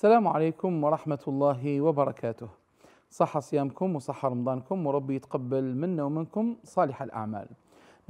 السلام عليكم ورحمة الله وبركاته صح صيامكم وصح رمضانكم وربي يتقبل منا ومنكم صالح الأعمال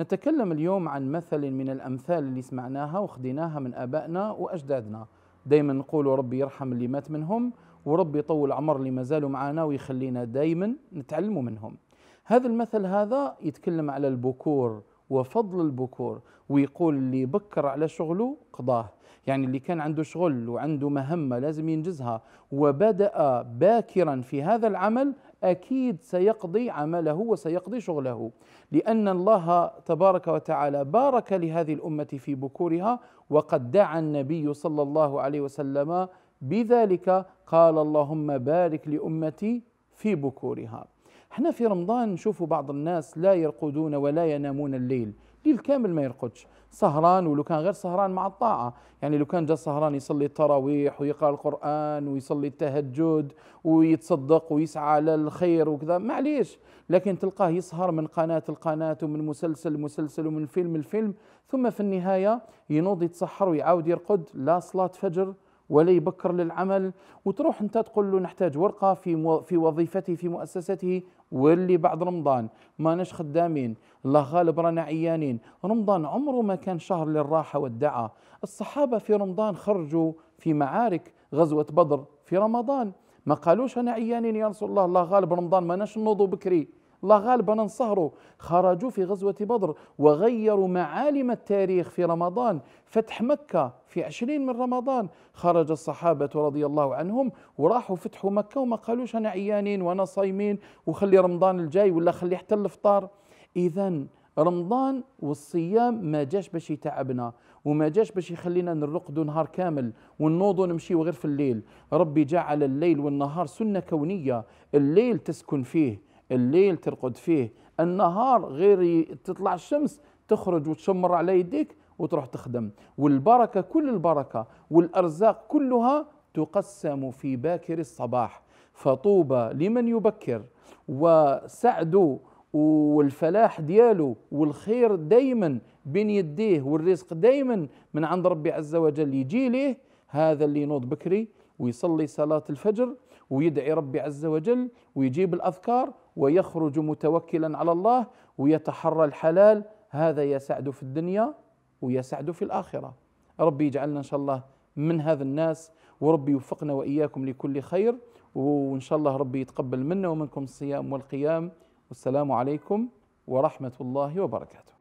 نتكلم اليوم عن مثل من الأمثال اللي سمعناها وخديناها من آبائنا وأجدادنا دايما نقول ربي يرحم اللي مات منهم وربي يطول عمر اللي ما زالوا معنا ويخلينا دايما نتعلموا منهم هذا المثل هذا يتكلم على البكور وفضل البكور ويقول اللي بكر على شغله قضاه يعني اللي كان عنده شغل وعنده مهمة لازم ينجزها وبدأ باكرا في هذا العمل أكيد سيقضي عمله وسيقضي شغله لأن الله تبارك وتعالى بارك لهذه الأمة في بكورها وقد دعا النبي صلى الله عليه وسلم بذلك قال اللهم بارك لأمتي في بكورها احنا في رمضان نشوفوا بعض الناس لا يرقدون ولا ينامون الليل ليل كامل ما يرقدش سهران ولو كان غير سهران مع الطاعة يعني لو كان جا سهران يصلي التراويح ويقرأ القرآن ويصلي التهجد ويتصدق ويسعى للخير وكذا معليش لكن تلقاه يسهر من قناة القناة ومن مسلسل مسلسل ومن فيلم الفيلم ثم في النهاية ينوض يتسحر ويعاود يرقد لا صلاة فجر ولا يبكر للعمل وتروح انت تقول له نحتاج ورقه في مو في وظيفته في مؤسسته واللي بعد رمضان ما نش خدامين الله غالب رانا عيانين رمضان عمره ما كان شهر للراحه والدعاء الصحابه في رمضان خرجوا في معارك غزوه بدر في رمضان ما قالوش انا عيانين يا رسول الله الله غالب رمضان ما نش نوضوا بكري الله غالب أنا نصهره خرجوا في غزوة بدر وغيروا معالم التاريخ في رمضان فتح مكة في عشرين من رمضان خرج الصحابة رضي الله عنهم وراحوا فتحوا مكة وما قالوش أنا عيانين وأنا صايمين وخلي رمضان الجاي ولا خلي حتى الفطار إذا رمضان والصيام ما جاش باش يتعبنا وما جاش باش يخلينا نرقدوا نهار كامل ونوضوا ونمشي غير في الليل ربي جعل الليل والنهار سنة كونية الليل تسكن فيه الليل ترقد فيه النهار غير تطلع الشمس تخرج وتشمر على يديك وتروح تخدم والبركة كل البركة والأرزاق كلها تقسم في باكر الصباح فطوبى لمن يبكر وسعده والفلاح دياله والخير دايما بين يديه والرزق دايما من عند ربي عز وجل يجي ليه هذا اللي ينوض بكري ويصلي صلاة الفجر ويدعي ربي عز وجل ويجيب الأذكار ويخرج متوكلا على الله ويتحرى الحلال هذا يسعد في الدنيا ويسعد في الآخرة ربي يجعلنا إن شاء الله من هذا الناس وربي يوفقنا وإياكم لكل خير وإن شاء الله ربي يتقبل منا ومنكم الصيام والقيام والسلام عليكم ورحمة الله وبركاته